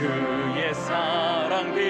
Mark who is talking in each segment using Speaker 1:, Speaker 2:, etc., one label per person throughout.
Speaker 1: 주의 사랑 빛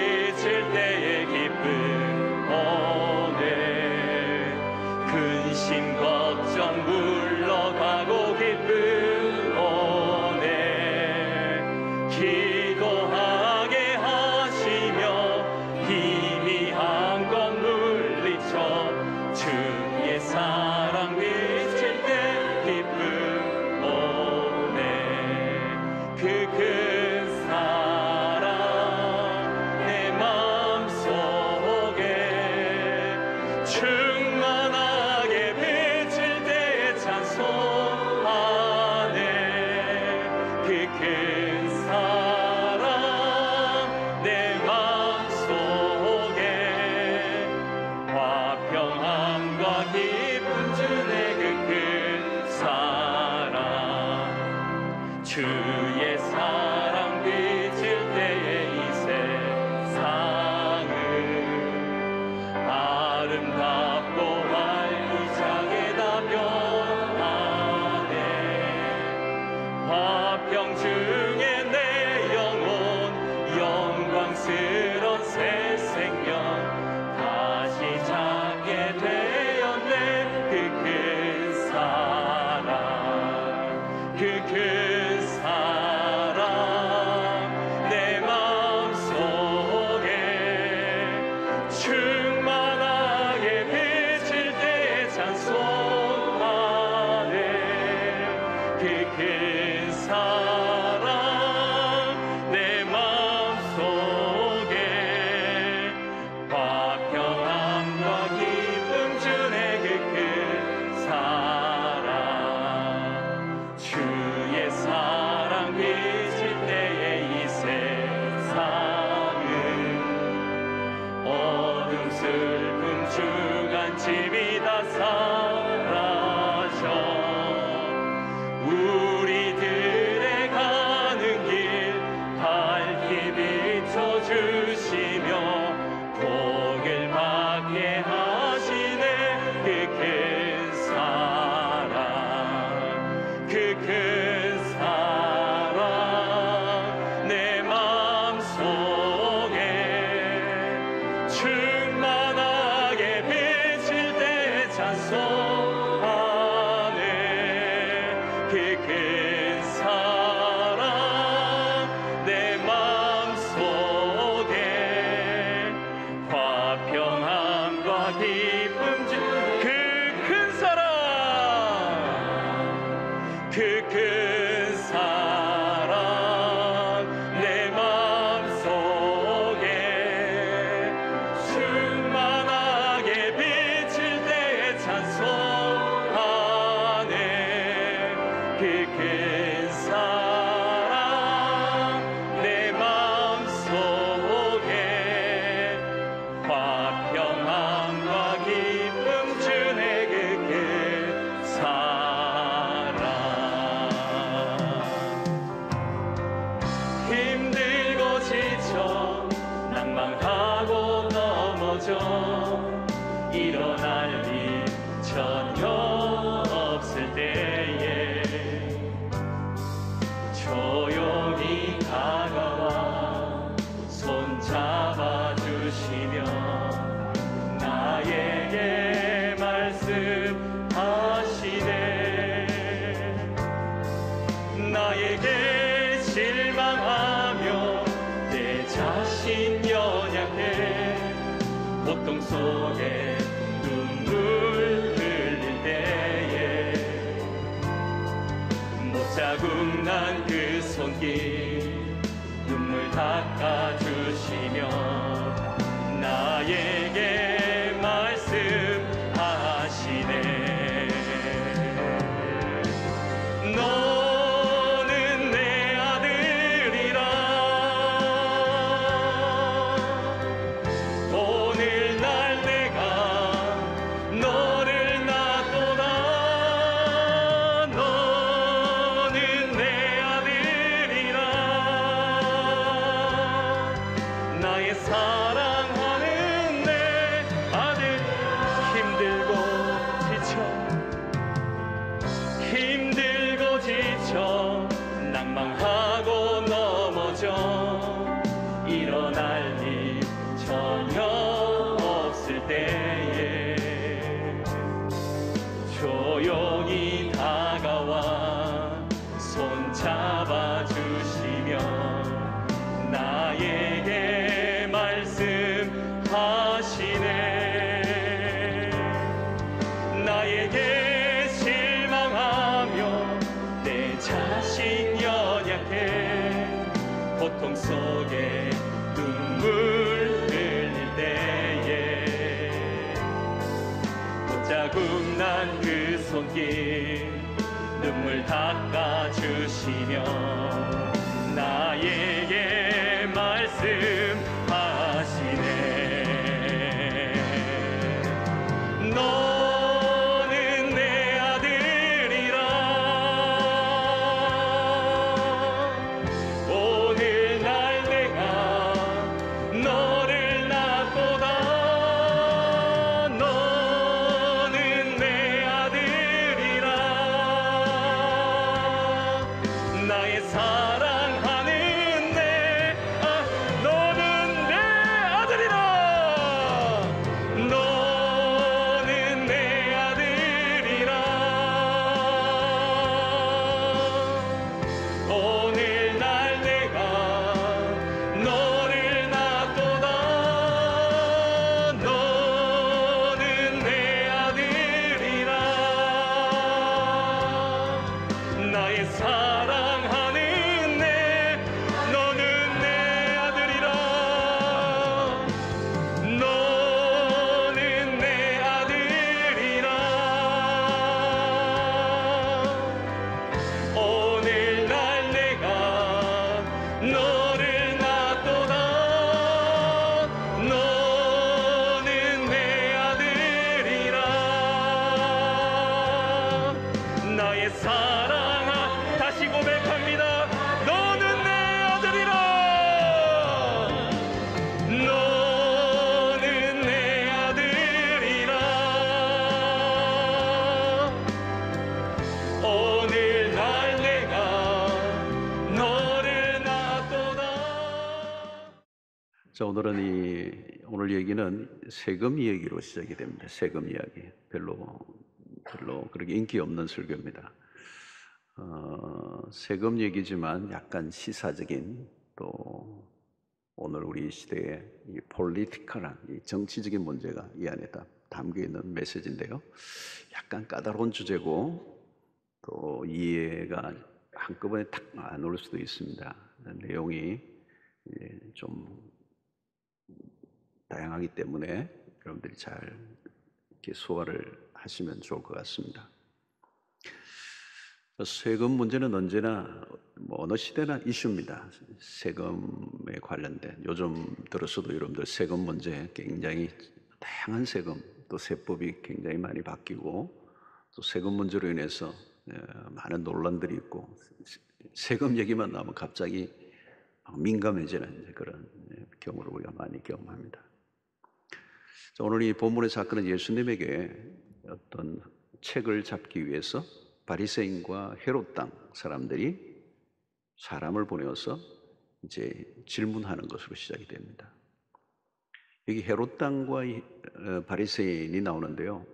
Speaker 1: 他。 하며 내 자신 연약해 고통 속에 눈물 흘릴 때에 못 자국 난 그 손길 눈물 닦아주시며 나에게 자신 연약해 고통 속에 눈물 흘릴 때에 못자국 난 그 손길 눈물 닦아주시며 나에게 말씀
Speaker 2: 세금 이야기로 시작이 됩니다. 세금 이야기. 별로, 별로 그렇게 인기 없는 설교입니다. 어, 세금 얘기지만 약간 시사적인 또 오늘 우리 시대의 이 폴리티컬한 이 정치적인 문제가 이 안에 다 담겨 있는 메시지인데요. 약간 까다로운 주제고 또 이해가 한꺼번에 탁안올 수도 있습니다. 내용이 예, 좀 다양하기 때문에 여러분들이 잘 이렇게 소화를 하시면 좋을 것 같습니다. 세금 문제는 언제나 뭐 어느 시대나 이슈입니다. 세금에 관련된 요즘 들어서도 여러분들 세금 문제 굉장히 다양한 세금 또 세법이 굉장히 많이 바뀌고 또 세금 문제로 인해서 많은 논란들이 있고 세금 얘기만 나면 갑자기 민감해지는 그런 경우를 우리가 많이 경험합니다. 오늘 이 본문의 사건은 예수님에게 어떤 책을 잡기 위해서 바리새인과 헤롯 땅 사람들이 사람을 보내어서 이제 질문하는 것으로 시작이 됩니다. 여기 헤롯 땅과 어, 바리새인이 나오는데요.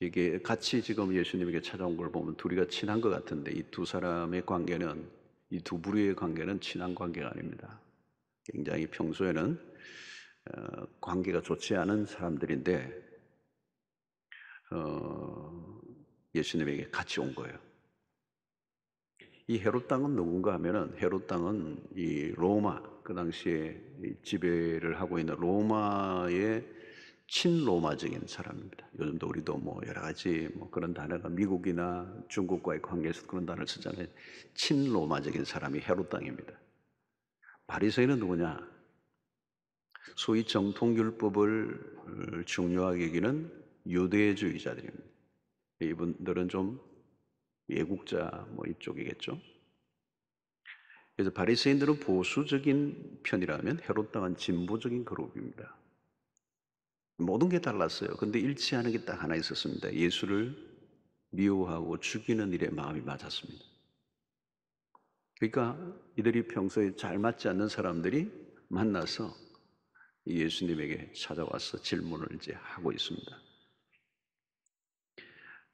Speaker 2: 이게 같이 지금 예수님에게 찾아온 걸 보면 둘이가 친한 것 같은데 이 두 사람의 관계는 이 두 부류의 관계는 친한 관계가 아닙니다. 굉장히 평소에는 관계가 좋지 않은 사람들인데 어, 예수님에게 같이 온 거예요. 이 헤롯 땅은 누군가 하면은 헤롯 땅은 이 로마 그 당시에 지배를 하고 있는 로마의 친로마적인 사람입니다. 요즘도 우리도 뭐 여러 가지 뭐 그런 단어가 미국이나 중국과의 관계에서 그런 단어를 쓰잖아요. 친로마적인 사람이 헤롯 땅입니다. 바리새인은 누구냐? 소위 정통율법을 어, 중요하게 여기는 유대주의자들입니다. 이분들은 좀외국자뭐 이쪽이겠죠. 그래서 바리새인들은 보수적인 편이라면 헤롯 당은 진보적인 그룹입니다. 모든 게 달랐어요. 근데 일치하는 게 딱 하나 있었습니다. 예수를 미워하고 죽이는 일에 마음이 맞았습니다. 그러니까 이들이 평소에 잘 맞지 않는 사람들이 만나서 예수님에게 찾아와서 질문을 이제 하고 있습니다.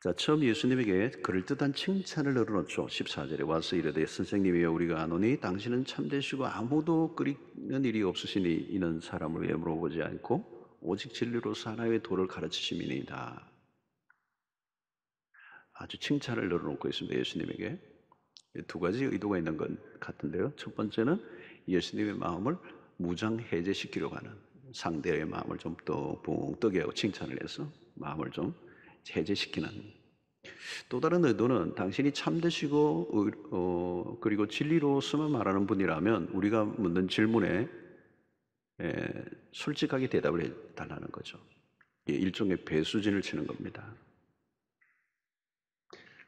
Speaker 2: 자, 처음 예수님에게 그럴듯한 칭찬을 늘어놓죠. 14절에 와서 이르되 선생님이여 우리가 아노니 당신은 참되시고 아무도 끓이는 일이 없으시니 이는 사람을 외모로 보지 않고 오직 진리로서 하나의 도를 가르치심이니이다. 아주 칭찬을 늘어놓고 있습니다. 예수님에게. 두 가지 의도가 있는 것 같은데요. 첫 번째는 예수님의 마음을 무장해제시키려고 하는 상대의 마음을 좀또붕 뜨게 하고 칭찬을 해서 마음을 좀 제재시키는 또 다른 의도는 당신이 참되시고 어, 그리고 진리로서만 말하는 분이라면 우리가 묻는 질문에 에, 예, 솔직하게 대답을 해달라는 거죠. 일종의 배수진을 치는 겁니다.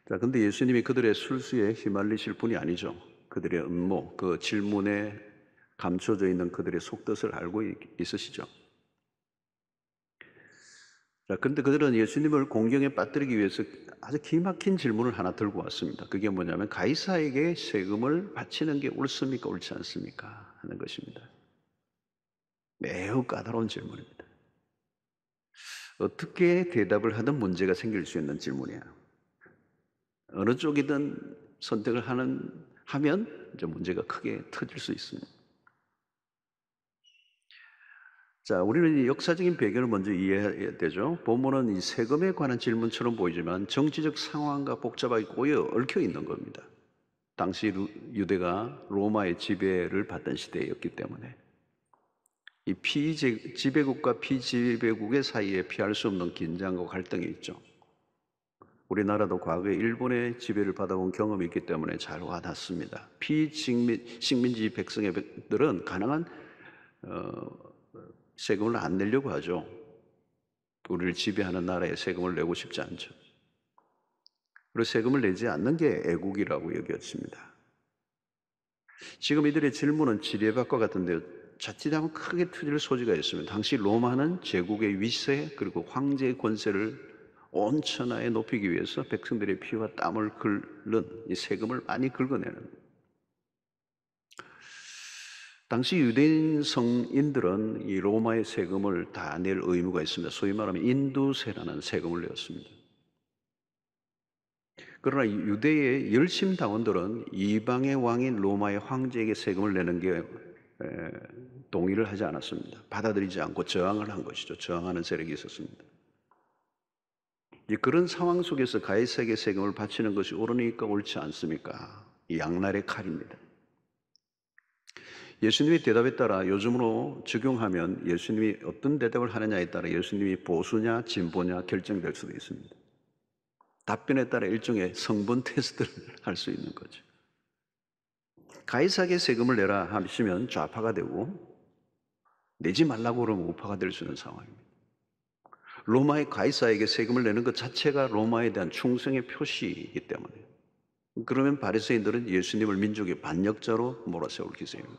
Speaker 2: 자, 근데 예수님이 그들의 술수에 휘말리실 분이 아니죠. 그들의 음모, 그 질문에 감춰져 있는 그들의 속뜻을 알고 있으시죠. 자, 그데 그들은 예수님을 공경에 빠뜨리기 위해서 아주 기막힌 질문을 하나 들고 왔습니다. 그게 뭐냐면 가이사에게 세금을 바치는 게 옳습니까, 옳지 않습니까 하는 것입니다. 매우 까다로운 질문입니다. 어떻게 대답을 하든 문제가 생길 수 있는 질문이야. 어느 쪽이든 선택을 하는 하면 이제 문제가 크게 터질 수 있습니다. 자, 우리는 역사적인 배경을 먼저 이해해야 되죠. 본문은 이 세금에 관한 질문처럼 보이지만 정치적 상황과 복잡하게 꼬여 얽혀 있는 겁니다. 당시 유대가 로마의 지배를 받던 시대였기 때문에 이 피지배국과 피지배국의 사이에 피할 수 없는 긴장과 갈등이 있죠. 우리나라도 과거에 일본의 지배를 받아온 경험이 있기 때문에 잘 와닿습니다. 피식민지 백성들은 가능한 어, 세금을 안 내려고 하죠. 우리를 지배하는 나라에 세금을 내고 싶지 않죠. 그리고 세금을 내지 않는 게 애국이라고 여겼습니다. 지금 이들의 질문은 지뢰밭과 같은데요. 자칫하면 크게 틀릴 소지가 있습니다. 당시 로마는 제국의 위세 그리고 황제의 권세를 온 천하에 높이기 위해서 백성들의 피와 땀을 긁는 이 세금을 많이 긁어내는 당시 유대인 성인들은 이 로마의 세금을 다 낼 의무가 있습니다. 소위 말하면 인두세라는 세금을 내었습니다. 그러나 유대의 열심 당원들은 이방의 왕인 로마의 황제에게 세금을 내는 게 동의를 하지 않았습니다. 받아들이지 않고 저항을 한 것이죠. 저항하는 세력이 있었습니다. 그런 상황 속에서 가이사에게 세금을 바치는 것이 옳으니까 옳지 않습니까? 양날의 칼입니다. 예수님의 대답에 따라 요즘으로 적용하면 예수님이 어떤 대답을 하느냐에 따라 예수님이 보수냐 진보냐 결정될 수도 있습니다. 답변에 따라 일종의 성분 테스트를 할 수 있는 거죠. 가이사게 세금을 내라 하시면 좌파가 되고 내지 말라고 그러면 우파가 될 수 있는 상황입니다. 로마의 가이사에게 세금을 내는 것 자체가 로마에 대한 충성의 표시이기 때문에 그러면 바리새인들은 예수님을 민족의 반역자로 몰아세울 기세입니다.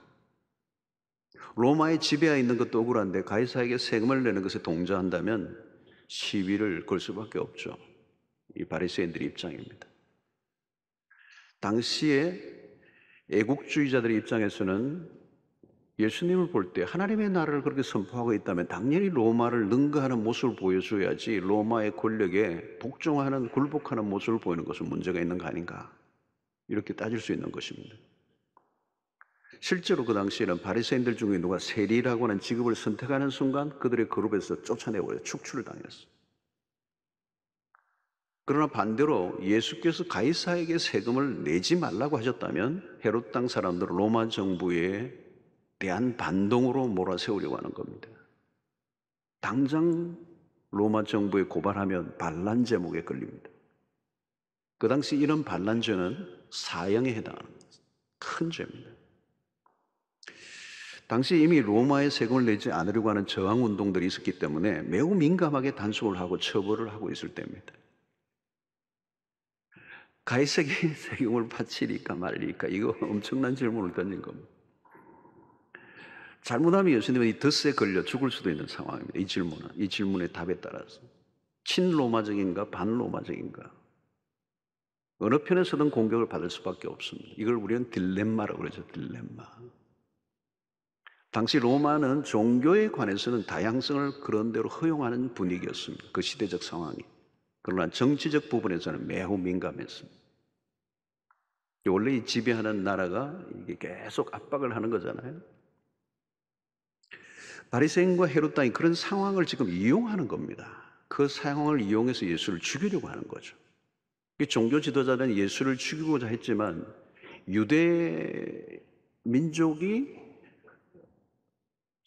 Speaker 2: 로마의 지배하에 있는 것도 억울한데 가이사에게 세금을 내는 것에 동조한다면 시위를 걸 수밖에 없죠. 이 바리새인들의 입장입니다. 당시에 애국주의자들의 입장에서는 예수님을 볼 때 하나님의 나라를 그렇게 선포하고 있다면 당연히 로마를 능가하는 모습을 보여줘야지 로마의 권력에 복종하는 굴복하는 모습을 보이는 것은 문제가 있는 거 아닌가 이렇게 따질 수 있는 것입니다. 실제로 그 당시에는 바리새인들 중에 누가 세리라고 하는 직업을 선택하는 순간 그들의 그룹에서 쫓아내버려 축출을 당했어. 그러나 반대로 예수께서 가이사에게 세금을 내지 말라고 하셨다면 헤롯 땅사람들 로마 정부에 대한 반동으로 몰아세우려고 하는 겁니다. 당장 로마 정부에 고발하면 반란 제목에 걸립니다. 그 당시 이런 반란죄는 사형에 해당하는 큰 죄입니다. 당시 이미 로마에 세금을 내지 않으려고 하는 저항 운동들이 있었기 때문에 매우 민감하게 단속을 하고 처벌을 하고 있을 때입니다. 가이세기 세금을 바치니까 말리니까 이거 엄청난 질문을 던진 겁니다. 잘못하면 예수님은 이 덫에 걸려 죽을 수도 있는 상황입니다. 이 질문은 이 질문의 답에 따라서 친로마적인가 반로마적인가 어느 편에서든 공격을 받을 수밖에 없습니다. 이걸 우리는 딜레마라고 그러죠. 딜레마. 당시 로마는 종교에 관해서는 다양성을 그런대로 허용하는 분위기였습니다. 그 시대적 상황이. 그러나 정치적 부분에서는 매우 민감했습니다. 원래 이 지배하는 나라가 이게 계속 압박을 하는 거잖아요. 바리새인과 헤롯 땅이 그런 상황을 지금 이용하는 겁니다. 그 상황을 이용해서 예수를 죽이려고 하는 거죠. 종교 지도자들은 예수를 죽이고자 했지만 유대 민족이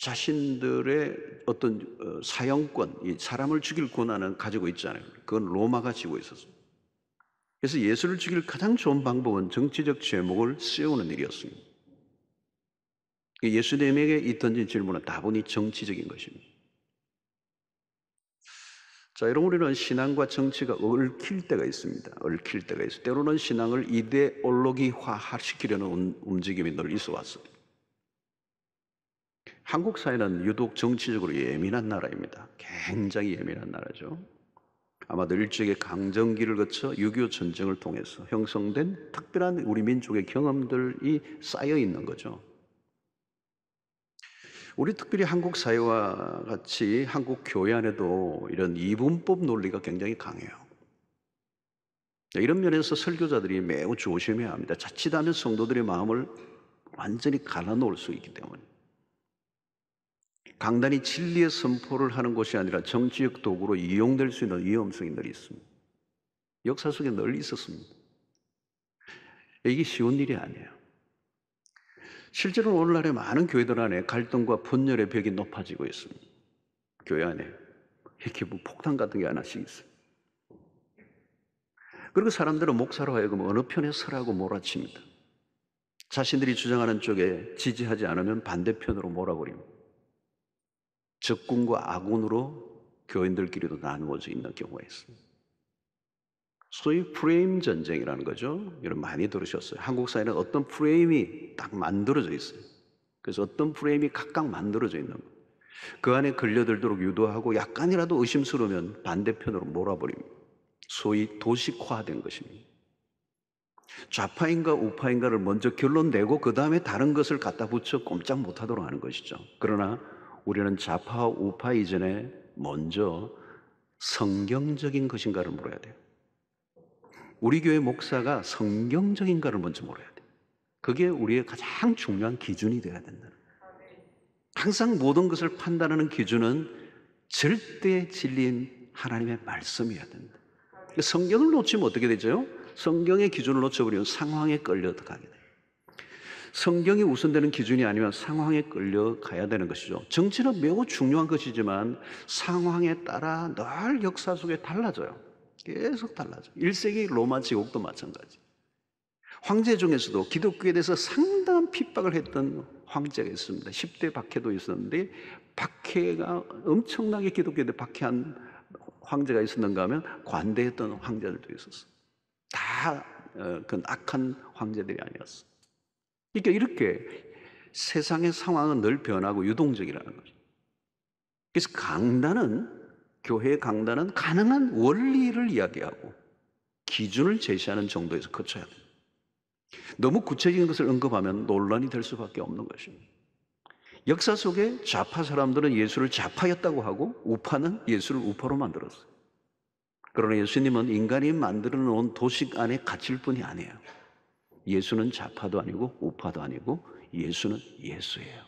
Speaker 2: 자신들의 어떤 어, 사형권, 사람을 죽일 권한은 가지고 있잖아요. 그건 로마가 지고 있었습니다. 그래서 예수를 죽일 가장 좋은 방법은 정치적 제목을 세우는 일이었습니다. 그 예수님에게 이 던진 질문은 다분히 정치적인 것입니다. 자, 여러분 우리는 신앙과 정치가 얽힐 때가 있습니다. 얽힐 때가 있어. 요 때로는 신앙을 이데올로기화시키려는 움직임이 늘 있어 왔습니다. 한국 사회는 유독 정치적으로 예민한 나라입니다. 굉장히 예민한 나라죠. 아마도 일종의 강정기를 거쳐 6.25 전쟁을 통해서 형성된 특별한 우리 민족의 경험들이 쌓여 있는 거죠. 우리 특별히 한국 사회와 같이 한국 교회 안에도 이런 이분법 논리가 굉장히 강해요. 네, 이런 면에서 설교자들이 매우 조심해야 합니다. 자칫하면 성도들의 마음을 완전히 갈아놓을 수 있기 때문에. 강단이 진리의 선포를 하는 곳이 아니라 정치적 도구로 이용될 수 있는 위험성이 늘 있습니다. 역사 속에 늘 있었습니다. 이게 쉬운 일이 아니에요. 실제로 오늘날의 많은 교회들 안에 갈등과 분열의 벽이 높아지고 있습니다. 교회 안에 이렇게 뭐 폭탄 같은 게 하나씩 있어요. 그리고 사람들은 목사로 하여금 어느 편에 서라고 몰아칩니다. 자신들이 주장하는 쪽에 지지하지 않으면 반대편으로 몰아버립니다. 적군과 아군으로 교인들끼리도 나누어져 있는 경우가 있습니다. 소위 프레임 전쟁이라는 거죠. 여러분 많이 들으셨어요. 한국 사회는 어떤 프레임이 딱 만들어져 있어요. 그래서 어떤 프레임이 각각 만들어져 있는 거. 그 안에 걸려들도록 유도하고 약간이라도 의심스러우면 반대편으로 몰아버립니다. 소위 도식화된 것입니다. 좌파인가 우파인가를 먼저 결론 내고 그 다음에 다른 것을 갖다 붙여 꼼짝 못하도록 하는 것이죠. 그러나 우리는 좌파 우파 이전에 먼저 성경적인 것인가를 물어야 돼요. 우리 교회 목사가 성경적인가를 먼저 물어야 돼요. 그게 우리의 가장 중요한 기준이 되어야 된다는 거예요. 항상 모든 것을 판단하는 기준은 절대 진리인 하나님의 말씀이어야 된다. 성경을 놓치면 어떻게 되죠? 성경의 기준을 놓쳐버리면 상황에 끌려가게 돼요. 성경이 우선되는 기준이 아니면 상황에 끌려가야 되는 것이죠. 정치는 매우 중요한 것이지만 상황에 따라 늘 역사 속에 달라져요. 계속 달라져요. 1세기 로마 제국도 마찬가지. 황제 중에서도 기독교에 대해서 상당한 핍박을 했던 황제가 있습니다. 10대 박해도 있었는데 박해가 엄청나게 기독교에 대해 박해한 황제가 있었는가 하면 관대했던 황제들도 있었어. 다그건 어, 악한 황제들이 아니었어. 그러니까 이렇게 세상의 상황은 늘 변하고 유동적이라는 거죠. 그래서 강단은 교회의 강단은 가능한 원리를 이야기하고 기준을 제시하는 정도에서 거쳐야 돼요. 너무 구체적인 것을 언급하면 논란이 될 수밖에 없는 것입니다. 역사 속에 좌파 사람들은 예수를 좌파였다고 하고 우파는 예수를 우파로 만들었어요. 그러나 예수님은 인간이 만들어 놓은 도식 안에 갇힐 뿐이 아니에요. 예수는 좌파도 아니고 우파도 아니고 예수는 예수예요.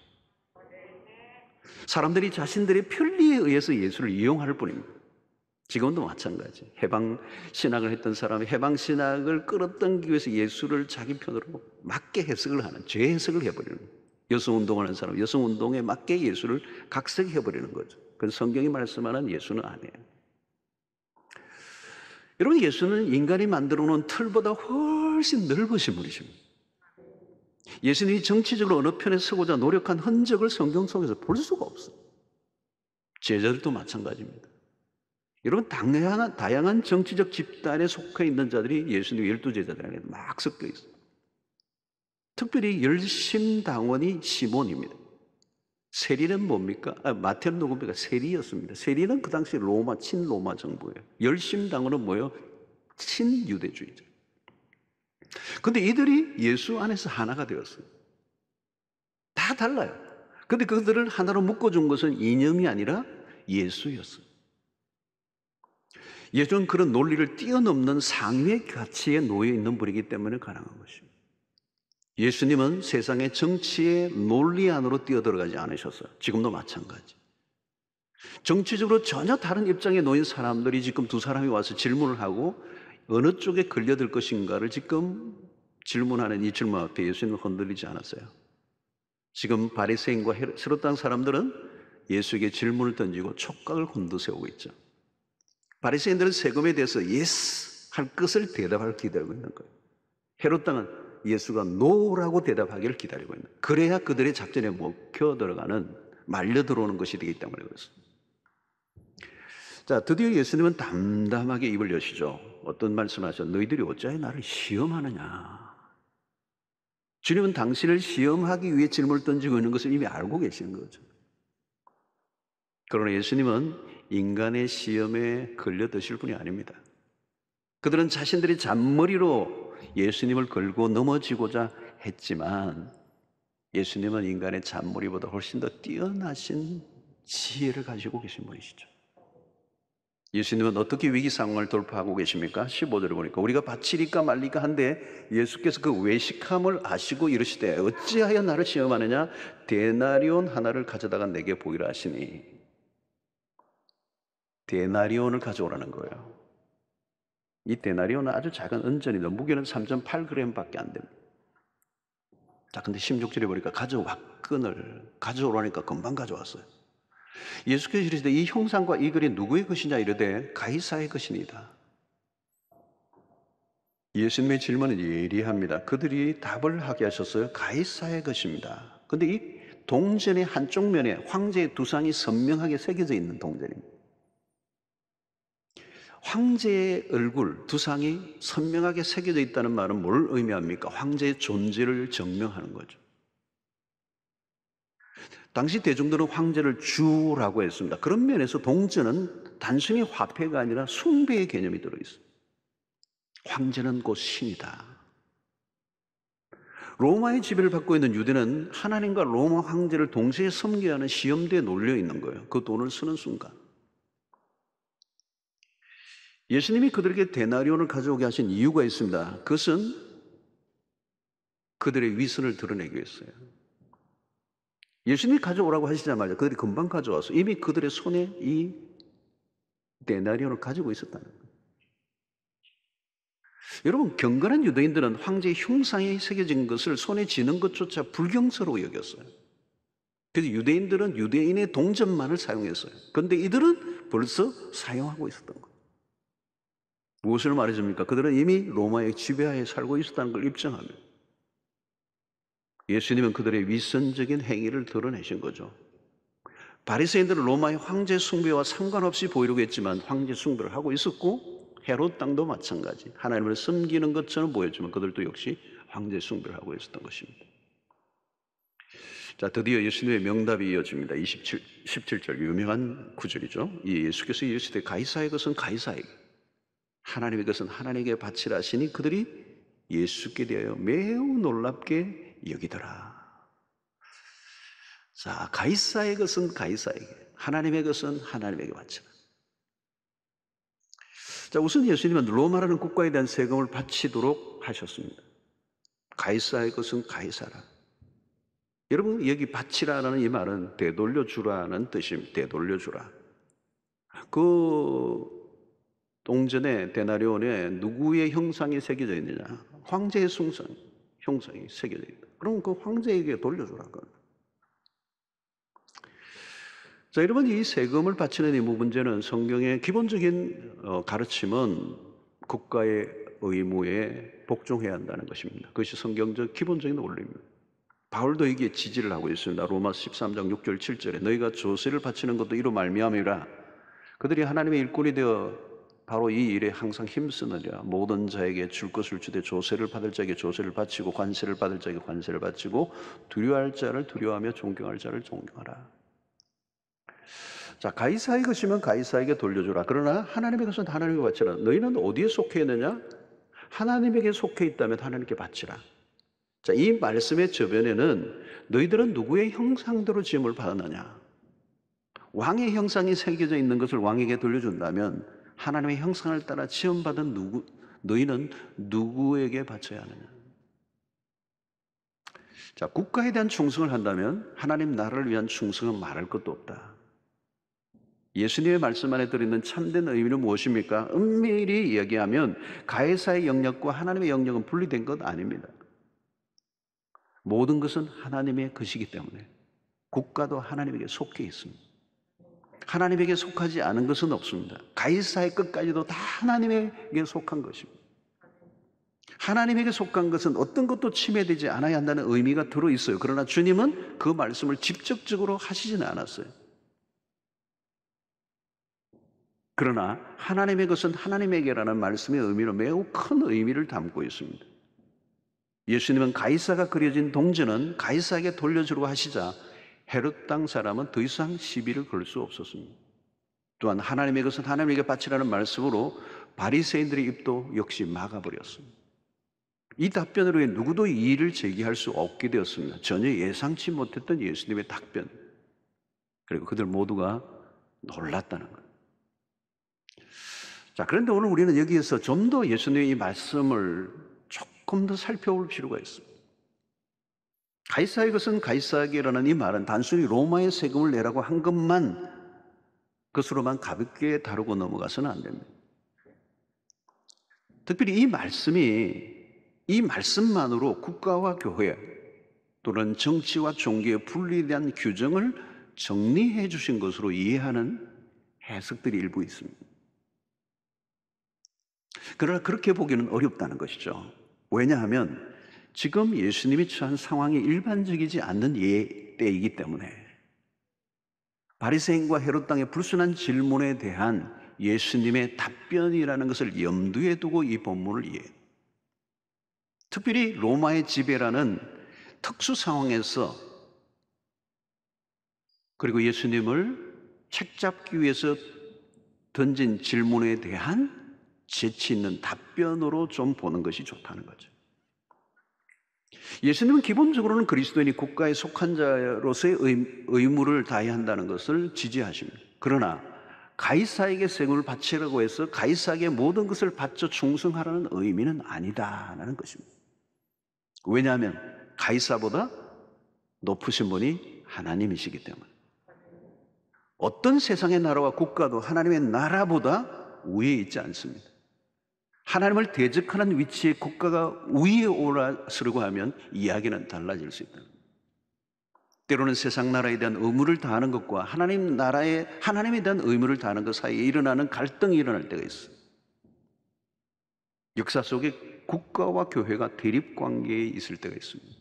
Speaker 2: 사람들이 자신들의 편리에 의해서 예수를 이용할 뿐입니다. 지금도 마찬가지. 해방 신학을 했던 사람이 해방 신학을 끌었던기 위해서 예수를 자기 편으로 맞게 해석을 하는 죄 해석을 해버리는 여성 운동하는 사람 여성 운동에 맞게 예수를 각색해버리는 거죠. 그 성경이 말씀하는 예수는 아니에요. 여러분 예수는 인간이 만들어 놓은 틀보다 훨씬 넓으신 분이십니다. 예수님이 정치적으로 어느 편에 서고자 노력한 흔적을 성경 속에서 볼 수가 없어요. 제자들도 마찬가지입니다. 여러분 다양한, 다양한 정치적 집단에 속해 있는 자들이 예수님 열두 제자들 안에 막 섞여 있어요. 특별히 열심당원이 시몬입니다. 세리는 뭡니까? 아, 마태는 누굽니까? 세리였습니다. 세리는 그 당시 로마, 친로마 정부예요. 열심당으로 뭐예요? 친유대주의자. 근데 이들이 예수 안에서 하나가 되었어요. 다 달라요. 근데 그들을 하나로 묶어준 것은 이념이 아니라 예수였어요. 예수는 그런 논리를 뛰어넘는 상위의 가치에 놓여 있는 분이기 때문에 가능한 것입니다. 예수님은 세상의 정치의 논리 안으로 뛰어들어가지 않으셨어요. 지금도 마찬가지. 정치적으로 전혀 다른 입장에 놓인 사람들이 지금 두 사람이 와서 질문을 하고 어느 쪽에 걸려들 것인가를 지금 질문하는 이 질문 앞에 예수님은 흔들리지 않았어요. 지금 바리새인과 세롯당 사람들은 예수에게 질문을 던지고 촉각을 곤두세우고 있죠. 바리새인들은 세금에 대해서 예스 할 것을 대답할 기다리고 있는 거예요. 헤롯 땅은 예수가 노라고 대답하기를 기다리고 있는. 그래야 그들의 작전에 먹혀 들어가는 말려 들어오는 것이 되기 때문에 그렇습니다. 자, 드디어 예수님은 담담하게 입을 여시죠. 어떤 말씀하셨? 너희들이 어찌 나를 시험하느냐? 주님은 당신을 시험하기 위해 질문을 던지고 있는 것을 이미 알고 계시는 거죠. 그러나 예수님은 인간의 시험에 걸려 드실 분이 아닙니다. 그들은 자신들이 잔머리로 예수님을 걸고 넘어지고자 했지만 예수님은 인간의 잔머리보다 훨씬 더 뛰어나신 지혜를 가지고 계신 분이시죠. 예수님은 어떻게 위기 상황을 돌파하고 계십니까? 15절을 보니까 우리가 바치리까 말리까 한데 예수께서 그 외식함을 아시고 이르시되 어찌하여 나를 시험하느냐 대나리온 하나를 가져다가 내게 보이라 하시니 대나리온을 가져오라는 거예요. 이대나리온은 아주 작은 은전이다. 무게는 3.8g밖에 안 됩니다. 자, 근데 16절에 보니까 가져왔끈을 가져오라니까 금방 가져왔어요. 예수께서 이르시되 이 형상과 이 글이 누구의 것이냐 이르되 가이사의 것이니다. 예수님의 질문은 예리합니다. 그들이 답을 하게 하셨어요. 가이사의 것입니다. 근데 이 동전의 한쪽 면에 황제의 두상이 선명하게 새겨져 있는 동전입니다. 황제의 얼굴, 두상이 선명하게 새겨져 있다는 말은 뭘 의미합니까? 황제의 존재를 증명하는 거죠. 당시 대중들은 황제를 주라고 했습니다. 그런 면에서 동전은 단순히 화폐가 아니라 숭배의 개념이 들어있어요. 황제는 곧 신이다. 로마의 지배를 받고 있는 유대는 하나님과 로마 황제를 동시에 섬겨야 하는 시험대에 놀려 있는 거예요. 그 돈을 쓰는 순간. 예수님이 그들에게 대나리온을 가져오게 하신 이유가 있습니다. 그것은 그들의 위선을 드러내기 위해서요. 예수님이 가져오라고 하시자마자 그들이 금방 가져와서 이미 그들의 손에 이 데나리온을 가지고 있었다는 거예요. 여러분 경건한 유대인들은 황제의 흉상에 새겨진 것을 손에 쥐는 것조차 불경스러워 여겼어요. 그래서 유대인들은 유대인의 동전만을 사용했어요. 그런데 이들은 벌써 사용하고 있었던 거예요. 무엇을 말해줍니까? 그들은 이미 로마의 지배하에 살고 있었다는 걸 입증하며 예수님은 그들의 위선적인 행위를 드러내신 거죠. 바리새인들은 로마의 황제 숭배와 상관없이 보이려고 했지만 황제 숭배를 하고 있었고 헤롯 땅도 마찬가지. 하나님을 섬기는 것처럼 보였지만 그들도 역시 황제 숭배를 하고 있었던 것입니다. 자, 드디어 예수님의 명답이 이어집니다. 27, 17절 유명한 구절이죠. 예수께서 이르시되 가이사의 것은 가이사에게 하나님의 것은 하나님께 바치라 하시니 그들이 예수께 대하여 매우 놀랍게 여기더라. 자, 가이사의 것은 가이사에게, 하나님의 것은 하나님에게 바치라. 자, 우선 예수님은 로마라는 국가에 대한 세금을 바치도록 하셨습니다. 가이사의 것은 가이사라. 여러분, 여기 바치라라는 이 말은 되돌려 주라는 뜻입니다. 되돌려 주라. 그 동전의 대나리온에 누구의 형상이 새겨져 있느냐? 황제의 숭성, 형상이 새겨져 있다. 그럼 그 황제에게 돌려주라. 그. 자, 여러분, 이 세금을 바치는 이 문제는 성경의 기본적인 어, 가르침은 국가의 의무에 복종해야 한다는 것입니다. 그것이 성경적 기본적인 원리입니다. 바울도 이게 지지를 하고 있습니다. 로마 13장 6절 7절에 너희가 조세를 바치는 것도 이로 말미암이라 그들이 하나님의 일꾼이 되어 바로 이 일에 항상 힘쓰느냐 모든 자에게 줄 것을 주되 조세를 받을 자에게 조세를 바치고 관세를 받을 자에게 관세를 바치고 두려워할 자를 두려워하며 존경할 자를 존경하라. 자 가이사의 것이면 가이사에게 돌려주라. 그러나 하나님의 것은 하나님께 바치라. 너희는 어디에 속해 있느냐? 하나님에게 속해 있다면 하나님께 바치라. 자, 이 말씀의 저변에는 너희들은 누구의 형상대로 지음을 받았느냐? 왕의 형상이 새겨져 있는 것을 왕에게 돌려준다면 하나님의 형상을 따라 지음받은 누구, 너희는 누구에게 바쳐야 하느냐? 자, 국가에 대한 충성을 한다면 하나님 나라를 위한 충성은 말할 것도 없다. 예수님의 말씀 안에 들어있는 참된 의미는 무엇입니까? 은밀히 이기하면 가해사의 영역과 하나님의 영역은 분리된 것 아닙니다. 모든 것은 하나님의 것이기 때문에 국가도 하나님에게 속해 있습니다. 하나님에게 속하지 않은 것은 없습니다. 가이사의 끝까지도 다 하나님에게 속한 것입니다. 하나님에게 속한 것은 어떤 것도 침해되지 않아야 한다는 의미가 들어 있어요. 그러나 주님은 그 말씀을 직접적으로 하시지는 않았어요. 그러나 하나님의 것은 하나님에게라는 말씀의 의미로 매우 큰 의미를 담고 있습니다. 예수님은 가이사가 그려진 동전은 가이사에게 돌려주라고 하시자 헤롯 당 사람은 더 이상 시비를 걸 수 없었습니다. 또한 하나님의 것은 하나님에게 바치라는 말씀으로 바리새인들의 입도 역시 막아버렸습니다. 이 답변으로 누구도 이의를 제기할 수 없게 되었습니다. 전혀 예상치 못했던 예수님의 답변. 그리고 그들 모두가 놀랐다는 것. 자, 그런데 오늘 우리는 여기에서 좀 더 예수님의 이 말씀을 조금 더 살펴볼 필요가 있습니다. 가이사의 것은 가이사에라는이 말은 단순히 로마의 세금을 내라고 한 것만 것으로만 가볍게 다루고 넘어가서는 안 됩니다. 특별히 이 말씀이 이 말씀만으로 국가와 교회 또는 정치와 종교의 분리에 대한 규정을 정리해 주신 것으로 이해하는 해석들이 일부 있습니다. 그러나 그렇게 보기는 어렵다는 것이죠. 왜냐하면 지금 예수님이 처한 상황이 일반적이지 않는 예, 때이기 때문에 바리새인과 헤롯 땅의 불순한 질문에 대한 예수님의 답변이라는 것을 염두에 두고 이 본문을 이해. 특별히 로마의 지배라는 특수 상황에서 그리고 예수님을 책잡기 위해서 던진 질문에 대한 재치 있는 답변으로 좀 보는 것이 좋다는 거죠. 예수님은 기본적으로는 그리스도인이 국가에 속한 자로서의 의무를 다해야 한다는 것을 지지하십니다. 그러나 가이사에게 세금을 바치라고 해서 가이사에게 모든 것을 바쳐 충성하라는 의미는 아니다라는 것입니다. 왜냐하면 가이사보다 높으신 분이 하나님이시기 때문에 어떤 세상의 나라와 국가도 하나님의 나라보다 위에 있지 않습니다. 하나님을 대적하는 위치에 국가가 위에 올라서려고 하면 이야기는 달라질 수 있다. 때로는 세상 나라에 대한 의무를 다하는 것과 하나님 나라에 하나님에 대한 의무를 다하는 것 사이에 일어나는 갈등이 일어날 때가 있어. 역사 속에 국가와 교회가 대립 관계에 있을 때가 있습니다.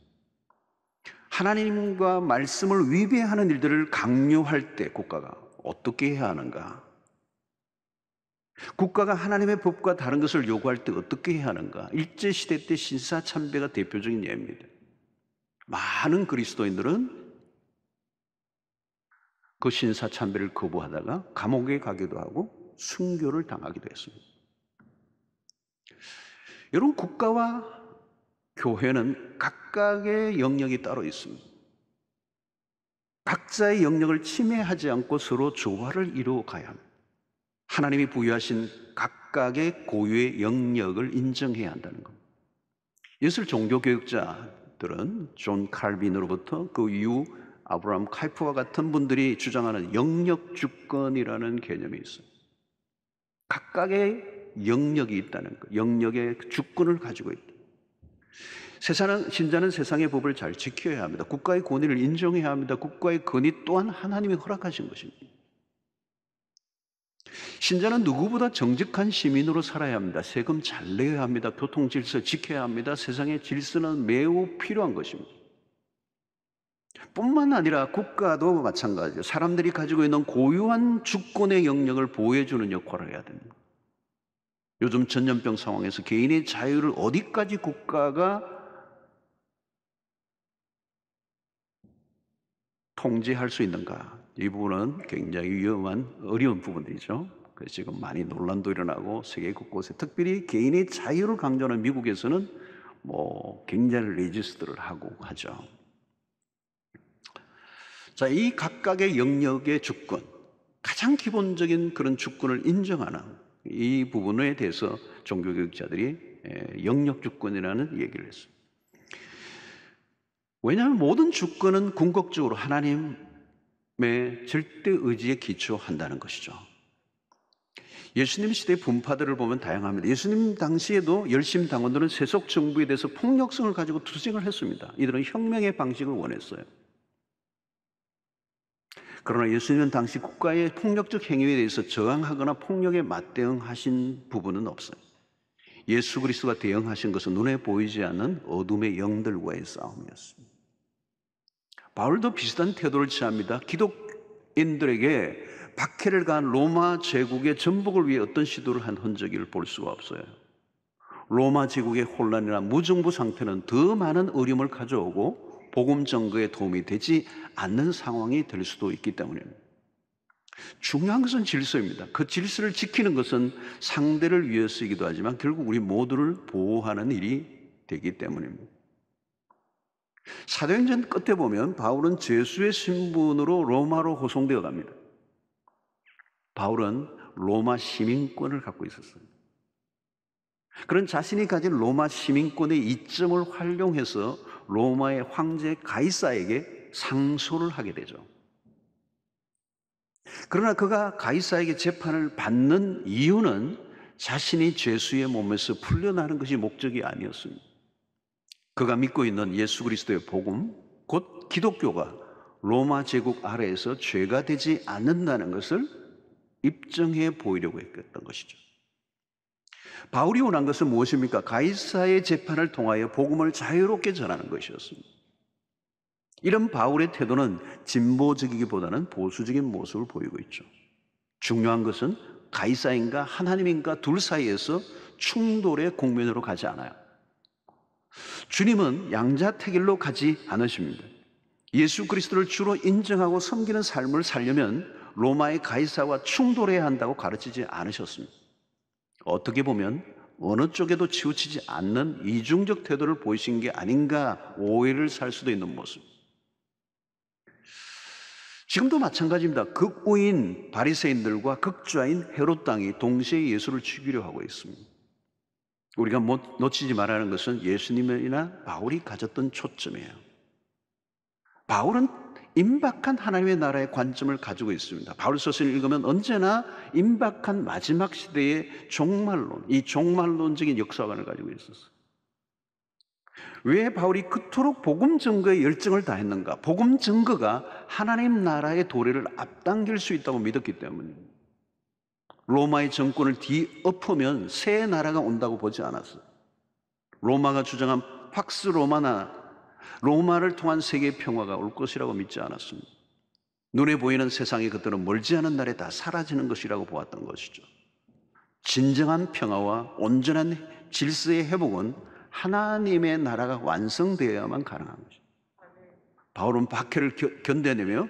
Speaker 2: 하나님과 말씀을 위배하는 일들을 강요할 때 국가가 어떻게 해야 하는가? 국가가 하나님의 법과 다른 것을 요구할 때 어떻게 해야 하는가? 일제시대 때 신사참배가 대표적인 예입니다. 많은 그리스도인들은 그 신사참배를 거부하다가 감옥에 가기도 하고 순교를 당하기도 했습니다. 여러분, 국가와 교회는 각각의 영역이 따로 있습니다. 각자의 영역을 침해하지 않고 서로 조화를 이루어 가야 합니다. 하나님이 부여하신 각각의 고유의 영역을 인정해야 한다는 겁 이것을 종교 교육자들은 존 칼빈으로부터 그 이후 아브라함 카이프와 같은 분들이 주장하는 영역 주권이라는 개념이 있어요. 각각의 영역이 있다는 것, 영역의 주권을 가지고 있다. 세상은, 신자는 세상의 법을 잘 지켜야 합니다. 국가의 권위를 인정해야 합니다. 국가의 권위 또한 하나님이 허락하신 것입니다. 신자는 누구보다 정직한 시민으로 살아야 합니다. 세금 잘 내야 합니다. 교통 질서 지켜야 합니다. 세상의 질서는 매우 필요한 것입니다. 뿐만 아니라 국가도 마찬가지예요. 사람들이 가지고 있는 고유한 주권의 영역을 보호해주는 역할을 해야 됩니다. 요즘 전염병 상황에서 개인의 자유를 어디까지 국가가 통제할 수 있는가? 이 부분은 굉장히 위험한 어려운 부분들이죠. 그래서 지금 많이 논란도 일어나고 세계 곳곳에 특별히 개인의 자유를 강조하는 미국에서는 뭐 굉장히 레지스트를 하고 하죠. 자, 이 각각의 영역의 주권, 가장 기본적인 그런 주권을 인정하는 이 부분에 대해서 종교교육자들이 영역 주권이라는 얘기를 했습니 왜냐하면 모든 주권은 궁극적으로 하나님 믿음의 절대 의지에 기초한다는 것이죠. 예수님 시대의 분파들을 보면 다양합니다. 예수님 당시에도 열심 당원들은 세속 정부에 대해서 폭력성을 가지고 투쟁을 했습니다. 이들은 혁명의 방식을 원했어요. 그러나 예수님은 당시 국가의 폭력적 행위에 대해서 저항하거나 폭력에 맞대응하신 부분은 없어요. 예수 그리스도가 대응하신 것은 눈에 보이지 않는 어둠의 영들과의 싸움이었습니다. 바울도 비슷한 태도를 취합니다. 기독인들에게 박해를 간 로마 제국의 전복을 위해 어떤 시도를 한 흔적을 볼 수가 없어요. 로마 제국의 혼란이나 무정부 상태는 더 많은 어려움을 가져오고 복음 전거에 도움이 되지 않는 상황이 될 수도 있기 때문입니다. 중요한 것은 질서입니다. 그 질서를 지키는 것은 상대를 위해서이기도 하지만 결국 우리 모두를 보호하는 일이 되기 때문입니다. 사도행전 끝에 보면 바울은 제수의 신분으로 로마로 호송되어 갑니다. 바울은 로마 시민권을 갖고 있었어요. 그런 자신이 가진 로마 시민권의 이점을 활용해서 로마의 황제 가이사에게 상소를 하게 되죠. 그러나 그가 가이사에게 재판을 받는 이유는 자신이 죄수의 몸에서 풀려나는 것이 목적이 아니었습니다. 그가 믿고 있는 예수 그리스도의 복음, 곧 기독교가 로마 제국 아래에서 죄가 되지 않는다는 것을 입증해 보이려고 했던 것이죠. 바울이 원한 것은 무엇입니까? 가이사의 재판을 통하여 복음을 자유롭게 전하는 것이었습니다. 이런 바울의 태도는 진보적이기보다는 보수적인 모습을 보이고 있죠. 중요한 것은 가이사인가 하나님인가 둘 사이에서 충돌의 국면으로 가지 않아요. 주님은 양자택일로 가지 않으십니다. 예수 그리스도를 주로 인정하고 섬기는 삶을 살려면 로마의 가이사와 충돌해야 한다고 가르치지 않으셨습니다. 어떻게 보면 어느 쪽에도 치우치지 않는 이중적 태도를 보이신 게 아닌가 오해를 살 수도 있는 모습. 지금도 마찬가지입니다. 극우인 바리새인들과 극좌인 헤롯 땅이 동시에 예수를 죽이려 하고 있습니다. 우리가 못, 놓치지 말라는 것은 예수님이나 바울이 가졌던 초점이에요. 바울은 임박한 하나님의 나라의 관점을 가지고 있습니다. 바울서서를 읽으면 언제나 임박한 마지막 시대의 종말론, 이 종말론적인 역사관을 가지고 있었어요. 왜 바울이 그토록 복음 증거에 열정을 다했는가? 복음 증거가 하나님 나라의 도래를 앞당길 수 있다고 믿었기 때문입니다. 로마의 정권을 뒤엎으면 새 나라가 온다고 보지 않았어. 로마가 주장한 팍스 로마나 로마를 통한 세계의 평화가 올 것이라고 믿지 않았습니다. 눈에 보이는 세상의 그들은 멀지 않은 날에 다 사라지는 것이라고 보았던 것이죠. 진정한 평화와 온전한 질서의 회복은 하나님의 나라가 완성되어야만 가능한 거죠. 바울은 박해를 견뎌내며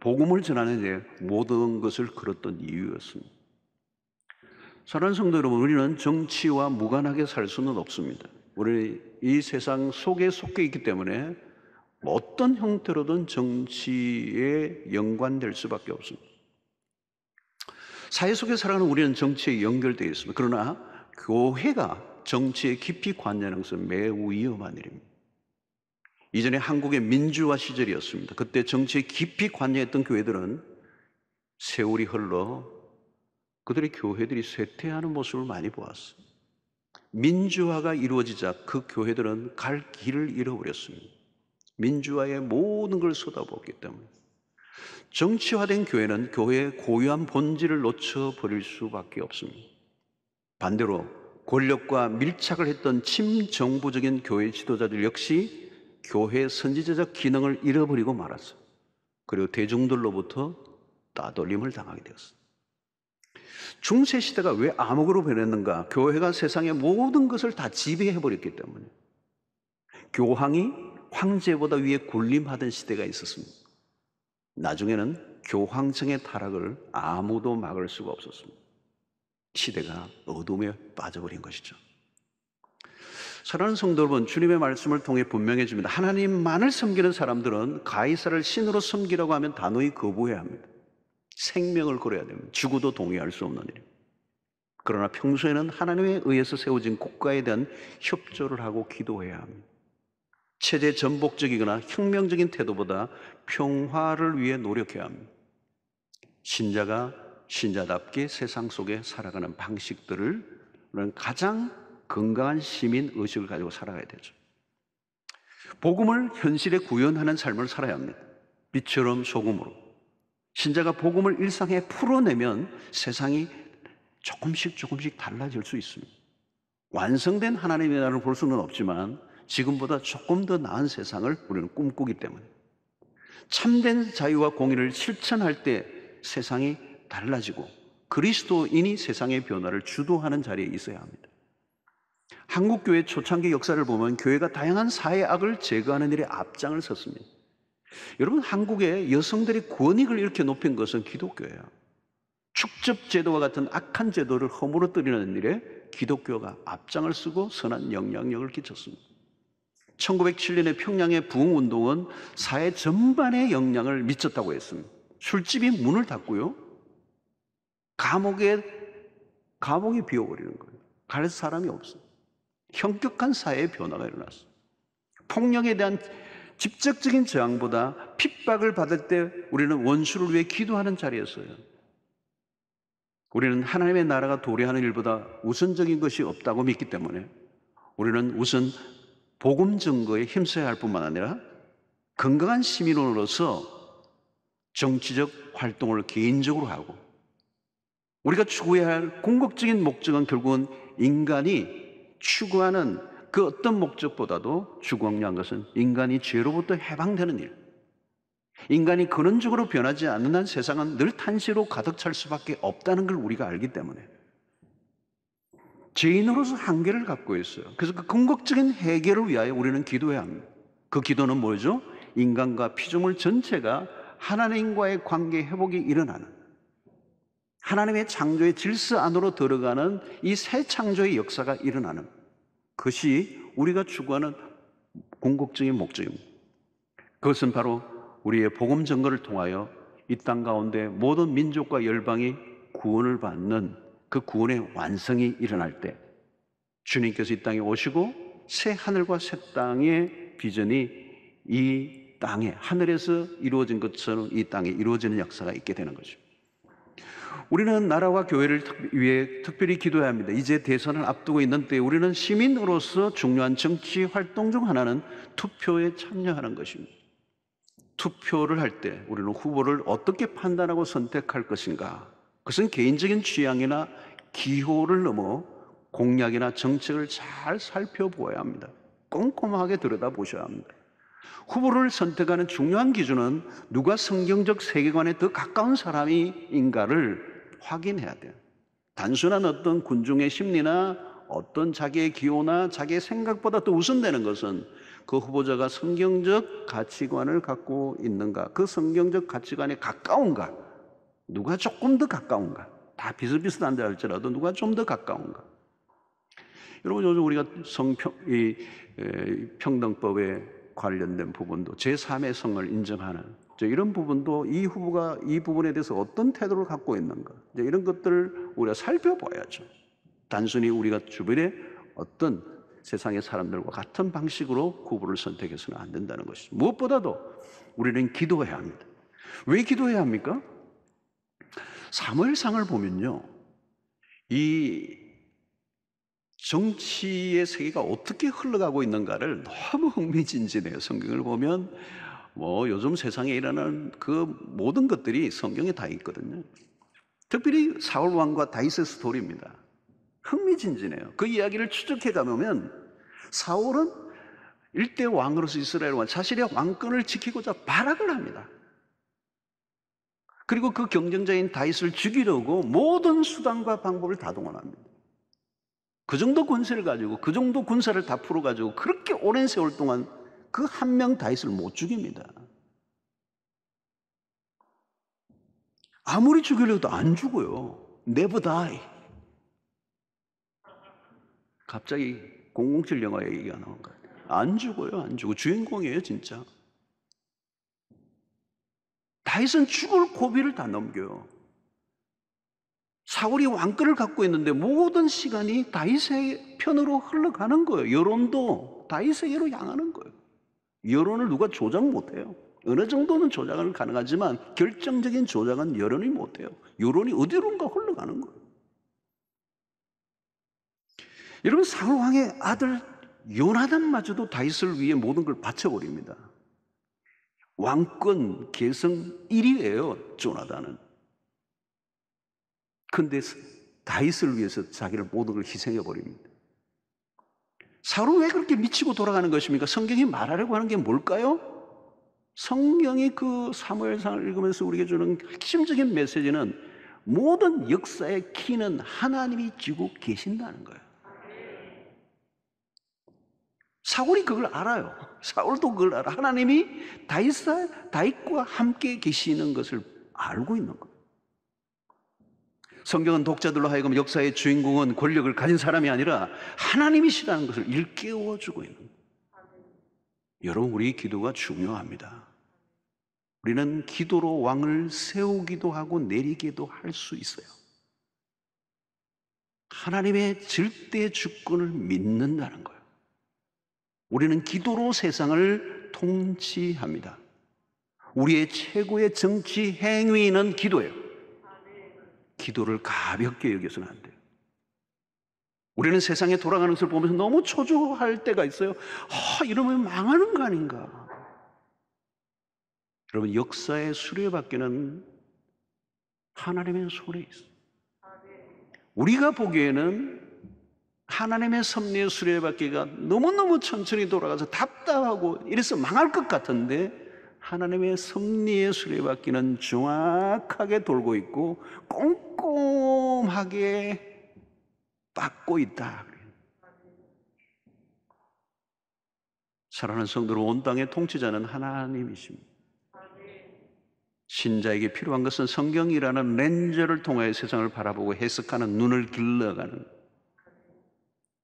Speaker 2: 복음을 전하는 데 모든 것을 걸었던 이유였습니다. 사랑하는 성도 여러분, 우리는 정치와 무관하게 살 수는 없습니다. 우리 이 세상 속에 속해 있기 때문에 어떤 형태로든 정치에 연관될 수밖에 없습니다. 사회 속에 살아가는 우리는 정치에 연결되어 있습니다. 그러나 교회가 정치에 깊이 관여하는 것은 매우 위험한 일입니다. 이전에 한국의 민주화 시절이었습니다. 그때 정치에 깊이 관여했던 교회들은 세월이 흘러 그들의 교회들이 쇠퇴하는 모습을 많이 보았어요. 민주화가 이루어지자 그 교회들은 갈 길을 잃어버렸습니다. 민주화의 모든 걸 쏟아부었기 때문에. 정치화된 교회는 교회의 고유한 본질을 놓쳐버릴 수밖에 없습니다. 반대로 권력과 밀착을 했던 침정부적인 교회 지도자들 역시 교회 선지자적 기능을 잃어버리고 말았어요. 그리고 대중들로부터 따돌림을 당하게 되었습니다 중세 시대가 왜 암흑으로 변했는가? 교회가 세상의 모든 것을 다 지배해 버렸기 때문에 교황이 황제보다 위에 군림하던 시대가 있었습니다. 나중에는 교황청의 타락을 아무도 막을 수가 없었습니다. 시대가 어둠에 빠져버린 것이죠. 사랑하는 성도 여러분, 주님의 말씀을 통해 분명해집니다. 하나님만을 섬기는 사람들은 가이사를 신으로 섬기라고 하면 단호히 거부해야 합니다. 생명을 걸어야 됩니다. 죽어도 동의할 수 없는 일입니다. 그러나 평소에는 하나님에 의해서 세워진 국가에 대한 협조를 하고 기도해야 합니다. 체제 전복적이거나 혁명적인 태도보다 평화를 위해 노력해야 합니다. 신자가 신자답게 세상 속에 살아가는 방식들을 우리 가장 건강한 시민 의식을 가지고 살아가야 되죠. 복음을 현실에 구현하는 삶을 살아야 합니다. 빛처럼 소금으로. 신자가 복음을 일상에 풀어내면 세상이 조금씩 조금씩 달라질 수 있습니다. 완성된 하나님의 나라를 볼 수는 없지만 지금보다 조금 더 나은 세상을 우리는 꿈꾸기 때문에 참된 자유와 공의를 실천할 때 세상이 달라지고 그리스도인이 세상의 변화를 주도하는 자리에 있어야 합니다. 한국교회 초창기 역사를 보면 교회가 다양한 사회악을 제거하는 일에 앞장을 섰습니다. 여러분 한국의 여성들이 권익을 이렇게 높인 것은 기독교예요. 축적 제도와 같은 악한 제도를 허물어뜨리는 일에 기독교가 앞장을 쓰고 선한 영향력을 끼쳤습니다. 1907년에 평양의 부흥운동은 사회 전반에 영향을 미쳤다고 했습니다. 술집이 문을 닫고요. 감옥에, 감옥이 비어버리는 거예요. 갈 사람이 없어요. 현격한 사회의 변화가 일어났어요. 폭력에 대한 직접적인 저항보다 핍박을 받을 때 우리는 원수를 위해 기도하는 자리였어요. 우리는 하나님의 나라가 도래하는 일보다 우선적인 것이 없다고 믿기 때문에 우리는 우선 복음 증거에 힘써야 할 뿐만 아니라 건강한 시민으로서 정치적 활동을 개인적으로 하고 우리가 추구해야 할 궁극적인 목적은 결국은 인간이 추구하는 그 어떤 목적보다도 주광량한 것은 인간이 죄로부터 해방되는 일. 인간이 근원적으로 변하지 않는 한 세상은 늘 탄시로 가득 찰 수밖에 없다는 걸 우리가 알기 때문에 죄인으로서 한계를 갖고 있어요. 그래서 그 궁극적인 해결을 위하여 우리는 기도해야 합니다. 그 기도는 뭐죠? 인간과 피조물 전체가 하나님과의 관계 회복이 일어나는 하나님의 창조의 질서 안으로 들어가는 이 새 창조의 역사가 일어나는 그것이 우리가 추구하는 궁극적인 목적입니다. 그것은 바로 우리의 복음 증거를 통하여 이 땅 가운데 모든 민족과 열방이 구원을 받는 그 구원의 완성이 일어날 때 주님께서 이 땅에 오시고 새 하늘과 새 땅의 비전이 이 땅에 하늘에서 이루어진 것처럼 이 땅에 이루어지는 역사가 있게 되는 거죠. 우리는 나라와 교회를 위해 특별히 기도해야 합니다. 이제 대선을 앞두고 있는 때에 우리는 시민으로서 중요한 정치 활동 중 하나는 투표에 참여하는 것입니다. 투표를 할 때 우리는 후보를 어떻게 판단하고 선택할 것인가? 그것은 개인적인 취향이나 기호를 넘어 공약이나 정책을 잘 살펴보아야 합니다. 꼼꼼하게 들여다보셔야 합니다. 후보를 선택하는 중요한 기준은 누가 성경적 세계관에 더 가까운 사람인가를 확인해야 돼요. 단순한 어떤 군중의 심리나 어떤 자기의 기호나 자기의 생각보다 또 우선되는 것은 그 후보자가 성경적 가치관을 갖고 있는가, 그 성경적 가치관에 가까운가, 누가 조금 더 가까운가, 다 비슷비슷한데 할지라도 누가 좀 더 가까운가. 여러분 요즘 우리가 성평 이, 이 평등법에 관련된 부분도 제3의 성을 인정하는 이런 부분도 이 후보가 이 부분에 대해서 어떤 태도를 갖고 있는가 이런 것들을 우리가 살펴봐야죠. 단순히 우리가 주변에 어떤 세상의 사람들과 같은 방식으로 구부를 선택해서는 안 된다는 것이죠. 무엇보다도 우리는 기도해야 합니다. 왜 기도해야 합니까? 사무엘상을 보면요. 이 정치의 세계가 어떻게 흘러가고 있는가를 너무 흥미진진해요. 성경을 보면 뭐 요즘 세상에 일어나는 그 모든 것들이 성경에 다 있거든요. 특별히 사울 왕과 다윗의 스토리입니다. 흥미진진해요. 그 이야기를 추적해 가면 사울은 일대 왕으로서 이스라엘 왕사실의 왕권을 지키고자 발악을 합니다. 그리고 그 경쟁자인 다윗을 죽이려고 모든 수단과 방법을 다 동원합니다. 그 정도 권세를 가지고 그 정도 군사를 다 풀어 가지고 그렇게 오랜 세월 동안 그한명 다윗을 못 죽입니다. 아무리 죽이려도 안 죽어요. Never die. 갑자기 007 영화 얘기가 나온 거예요. 안 죽어요, 안 죽어. 주인공이에요, 진짜. 다윗은 죽을 고비를 다 넘겨요. 사울이 왕권을 갖고 있는데 모든 시간이 다윗의 편으로 흘러가는 거예요. 여론도 다윗에게로 향하는 거예요. 여론을 누가 조작 못해요. 어느 정도는 조작은 가능하지만 결정적인 조작은 여론이 못해요. 여론이 어디론가 흘러가는 거예요. 여러분 상황의 아들 요나단마저도 다윗을 위해 모든 걸 바쳐버립니다. 왕권 계승 1위예요. 조나단은. 근데 다윗을 위해서 자기를 모든 걸 희생해 버립니다. 사울은 왜 그렇게 미치고 돌아가는 것입니까? 성경이 말하려고 하는 게 뭘까요? 성경이 그 사무엘상을 읽으면서 우리에게 주는 핵심적인 메시지는 모든 역사의 키는 하나님이 쥐고 계신다는 거예요. 사울이 그걸 알아요. 사울도 그걸 알아. 하나님이 다윗과 함께 계시는 것을 알고 있는 거예요. 성경은 독자들로 하여금 역사의 주인공은 권력을 가진 사람이 아니라 하나님이시라는 것을 일깨워 주고 있는 거예 여러분, 우리 기도가 중요합니다. 우리는 기도로 왕을 세우기도 하고 내리기도 할 수 있어요. 하나님의 절대 주권을 믿는다는 거예요. 우리는 기도로 세상을 통치합니다. 우리의 최고의 정치 행위는 기도예요. 기도를 가볍게 여겨서는 안 돼요. 우리는 세상에 돌아가는 것을 보면서 너무 초조할 때가 있어요. 아, 이러면 망하는 거 아닌가. 여러분, 역사의 수레바퀴는 하나님의 손에 있어요. 우리가 보기에는 하나님의 섭리의 수레바퀴가 너무너무 천천히 돌아가서 답답하고 이래서 망할 것 같은데 하나님의 섭리의 수레바퀴는 정확하게 돌고 있고 꼼꼼하게 닦고 있다. 사랑하는 성도로 온 땅의 통치자는 하나님이십니다. 신자에게 필요한 것은 성경이라는 렌즈를 통하여 세상을 바라보고 해석하는 눈을 길러가는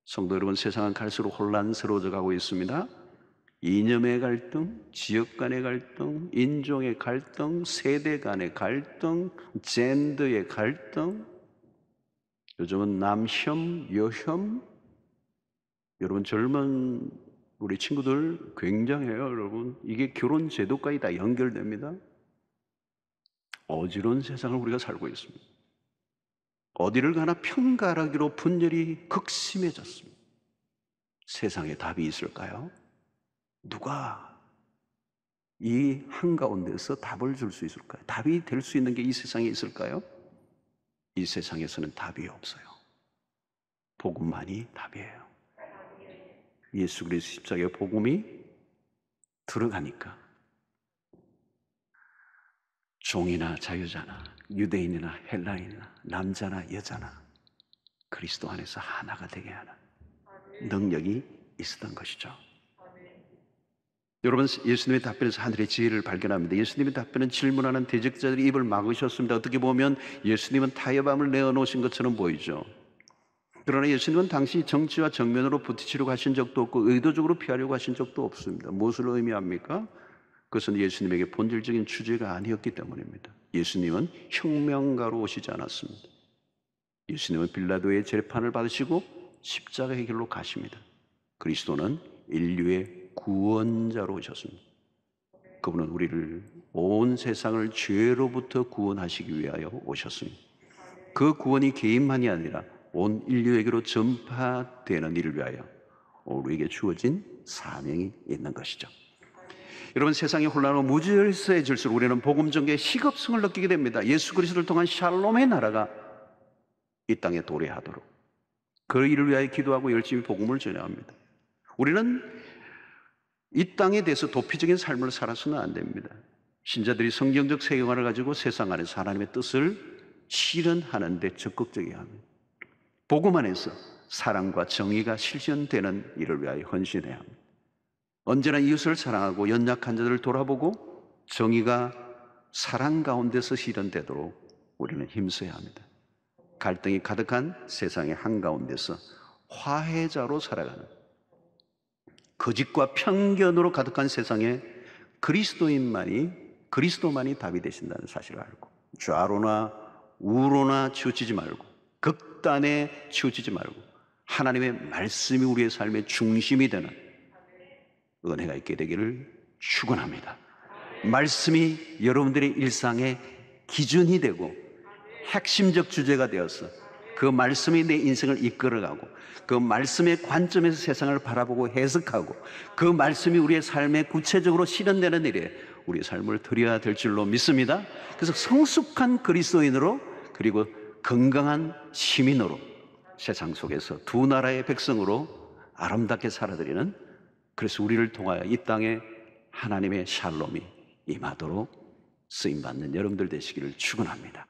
Speaker 2: 성도 여러분 세상은 갈수록 혼란스러워져 가고 있습니다. 이념의 갈등, 지역 간의 갈등, 인종의 갈등, 세대 간의 갈등, 젠더의 갈등, 요즘은 남혐, 여혐, 여러분 젊은 우리 친구들 굉장해요, 여러분. 이게 결혼 제도까지 다 연결됩니다. 어지러운 세상을 우리가 살고 있습니다. 어디를 가나 편가라기로 분열이 극심해졌습니다. 세상에 답이 있을까요? 누가 이 한가운데서 답을 줄 수 있을까요? 답이 될 수 있는 게 이 세상에 있을까요? 이 세상에서는 답이 없어요. 복음만이 답이에요. 예수 그리스도 십자가의 복음이 들어가니까 종이나 자유자나 유대인이나 헬라인이나 남자나 여자나 그리스도 안에서 하나가 되게 하는 능력이 있었던 것이죠. 여러분 예수님의 답변에서 하늘의 지혜를 발견합니다. 예수님의 답변은 질문하는 대적자들의 입을 막으셨습니다. 어떻게 보면 예수님은 타협함을 내어놓으신 것처럼 보이죠. 그러나 예수님은 당시 정치와 정면으로 부딪히려고 하신 적도 없고 의도적으로 피하려고 하신 적도 없습니다. 무엇을 의미합니까? 그것은 예수님에게 본질적인 주제가 아니었기 때문입니다. 예수님은 혁명가로 오시지 않았습니다. 예수님은 빌라도의 재판을 받으시고 십자가의 길로 가십니다. 그리스도는 인류의 구원자로 오셨습니다. 그분은 우리를 온 세상을 죄로부터 구원하시기 위하여 오셨습니다. 그 구원이 개인만이 아니라 온 인류에게로 전파되는 일을 위하여 우리에게 주어진 사명이 있는 것이죠. 여러분 세상이 혼란으로 무질서해질수록 우리는 복음 전개의 시급성을 느끼게 됩니다. 예수 그리스도를 통한 샬롬의 나라가 이 땅에 도래하도록 그 일을 위하여 기도하고 열심히 복음을 전해합니다. 우리는 이 땅에 대해서 도피적인 삶을 살아서는 안 됩니다. 신자들이 성경적 세계관을 가지고 세상 안에서 하나님의 뜻을 실현하는데 적극적이어야 합니다. 복음 안에서 사랑과 정의가 실현되는 일을 위하여 헌신해야 합니다. 언제나 이웃을 사랑하고 연약한 자들을 돌아보고 정의가 사랑 가운데서 실현되도록 우리는 힘써야 합니다. 갈등이 가득한 세상의 한가운데서 화해자로 살아가는 거짓과 편견으로 가득한 세상에 그리스도인만이 그리스도만이 답이 되신다는 사실을 알고 좌로나 우로나 치우치지 말고 극단에 치우치지 말고 하나님의 말씀이 우리의 삶의 중심이 되는 은혜가 있게 되기를 축원합니다. 말씀이 여러분들의 일상의 기준이 되고 핵심적 주제가 되었어. 그 말씀이 내 인생을 이끌어가고 그 말씀의 관점에서 세상을 바라보고 해석하고 그 말씀이 우리의 삶에 구체적으로 실현되는 일에 우리 삶을 드려야 될 줄로 믿습니다. 그래서 성숙한 그리스도인으로 그리고 건강한 시민으로 세상 속에서 두 나라의 백성으로 아름답게 살아드리는 그래서 우리를 통하여 이 땅에 하나님의 샬롬이 임하도록 쓰임 받는 여러분들 되시기를 축원합니다.